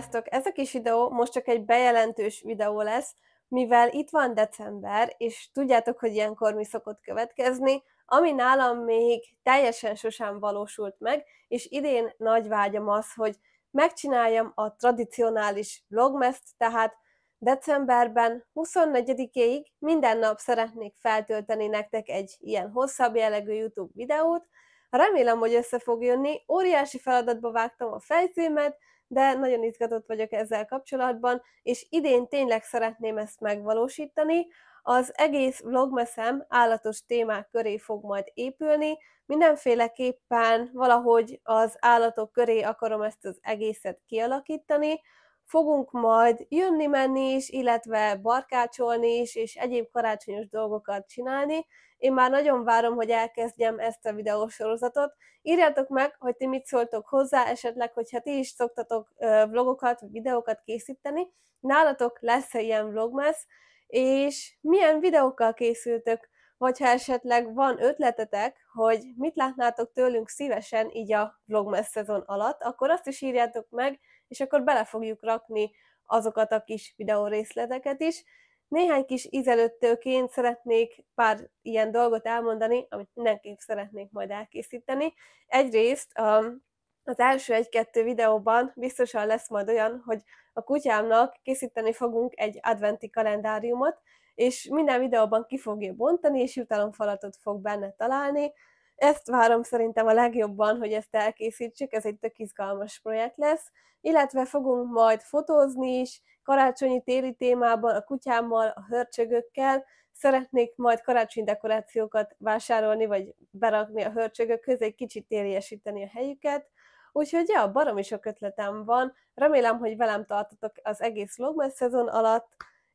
Sziasztok! Ez a kis videó most csak egy bejelentős videó lesz, mivel itt van december, és tudjátok, hogy ilyenkor mi szokott következni, ami nálam még teljesen sosem valósult meg, és idén nagy vágyam az, hogy megcsináljam a tradicionális vlogmest, tehát decemberben 24-ig minden nap szeretnék feltölteni nektek egy ilyen hosszabb jellegű YouTube videót, Remélem, hogy össze fog jönni. Óriási feladatba vágtam a fejszémet, de nagyon izgatott vagyok ezzel kapcsolatban, és idén tényleg szeretném ezt megvalósítani. Az egész vlogmeszem állatos témák köré fog majd épülni, mindenféleképpen valahogy az állatok köré akarom ezt az egészet kialakítani, fogunk majd jönni-menni is, illetve barkácsolni is, és egyéb karácsonyos dolgokat csinálni. Én már nagyon várom, hogy elkezdjem ezt a videósorozatot. Írjátok meg, hogy ti mit szóltok hozzá, esetleg, hogyha ti is szoktatok vlogokat, videókat készíteni. Nálatok lesz-e ilyen vlogmas, és milyen videókkal készültök? vagy ha esetleg van ötletetek, hogy mit látnátok tőlünk szívesen így a vlogmas szezon alatt, akkor azt is írjátok meg, és akkor bele fogjuk rakni azokat a kis videó részleteket is. Néhány kis ízelőttőként szeretnék pár ilyen dolgot elmondani, amit mindenképp szeretnék majd elkészíteni. Egyrészt a az első egy-kettő videóban biztosan lesz majd olyan, hogy a kutyámnak készíteni fogunk egy adventi kalendáriumot, és minden videóban ki fogja bontani, és jutalomfalatot fog benne találni. Ezt várom szerintem a legjobban, hogy ezt elkészítsük, ez egy tök izgalmas projekt lesz, illetve fogunk majd fotózni is, karácsonyi téli témában, a kutyámmal, a hörcsögökkel, szeretnék majd karácsonyi dekorációkat vásárolni, vagy berakni a hörcsögök közé, kicsit téliesíteni a helyüket, Úgyhogy ja, baromi sok ötletem van, remélem, hogy velem tartotok az egész vlogmas szezon alatt,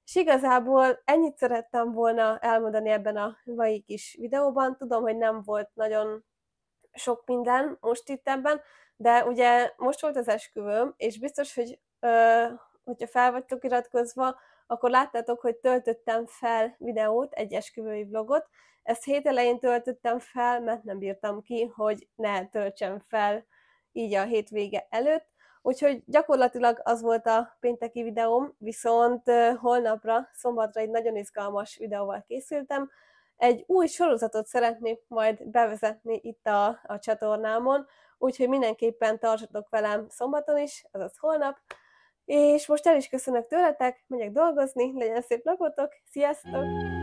és igazából ennyit szerettem volna elmondani ebben a mai kis videóban. Tudom, hogy nem volt nagyon sok minden most itt ebben, de ugye most volt az esküvőm, és biztos, hogy ö, hogyha fel vagytok iratkozva, akkor láttátok, hogy töltöttem fel videót, egy esküvői vlogot. Ezt hét elején töltöttem fel, mert nem bírtam ki, hogy ne töltsem fel így a hétvége előtt. Úgyhogy gyakorlatilag az volt a pénteki videóm, viszont holnapra, szombatra egy nagyon izgalmas videóval készültem. Egy új sorozatot szeretnék majd bevezetni itt a, a csatornámon, úgyhogy mindenképpen tartsatok velem szombaton is, azaz holnap. És most el is köszönök tőletek, megyek dolgozni, legyen szép napotok, sziasztok!